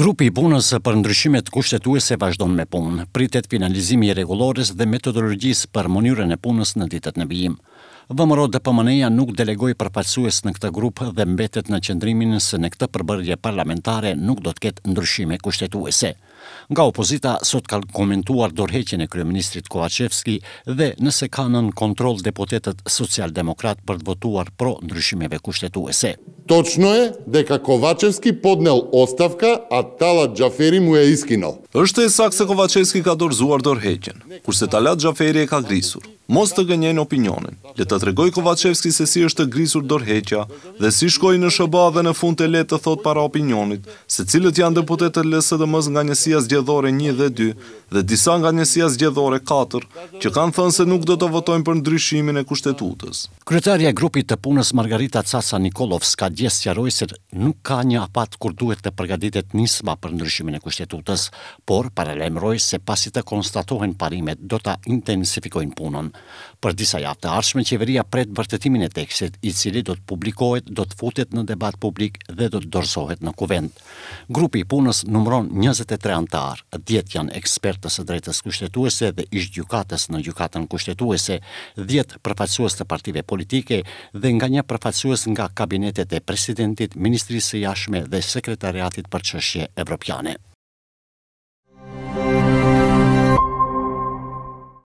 Grupi i punës për ndryshimet kushtetuese vazhdon me punë. Pritet finalizimi i rregullores dhe metodologjis për monitorimin e punës në ditët në vijim. Vëmëro dhe pëmëneja nuk delegoj për në këtë grupë dhe mbetet në qendrimin se në këtë përbërgje parlamentare nuk do të ketë ndryshime kushtetuese. Nga opozita, sot kanë komentuar dorheqin e Kryeministrit Kovacevski dhe nëse kanë në kontrol deputetët social-demokrat për të votuar pro ndryshimeve kushtetuese. Točno e, deka Kovacevski podnel ostavka, a Talat Gjaferi mu e iskinal. Êshtë e sakë se Kovacevski ka dorzuar dorheqin, kurse Talat Gjaferi e ka grisur mos të gënjen opinionin. Le të tregoj Kovacevski se si është të grisur dorheqja dhe si shkoj në shëba dhe në fund të letë të thot para opinionit, se cilët janë deputetet lësë dhe mës nga njësia zgjedhore 1 dhe 2 dhe disa nga njësia zgjedhore 4, që kanë thënë se nuk do të votojnë për ndryshimin e kushtetutës. Kryetarja grupit të punës Margarita Casa Nikolov s'ka gjestë qaroj se nuk ka një apat kur duhet të përgaditet nisma për ndryshimin e kushtetutës, por paralemroj se pasi të konstatohen parimet do të intensifikojnë punën. Për disa javë të ardhshme qeveria pret vërtetimin e tekstit, i cili do të publikohet, do të futet në debat publik dhe do të dorëzohet në kuvent. Grupi i punës numëron 23 anëtar, 10 janë ekspertë të së drejtës kushtetuese dhe ish gjykatës në gjykatën kushtetuese, 10 përfaqësues të partive politike dhe nga një përfaqësues nga kabinetet e presidentit, ministrisë së jashtme dhe sekretariatit për çështje evropiane.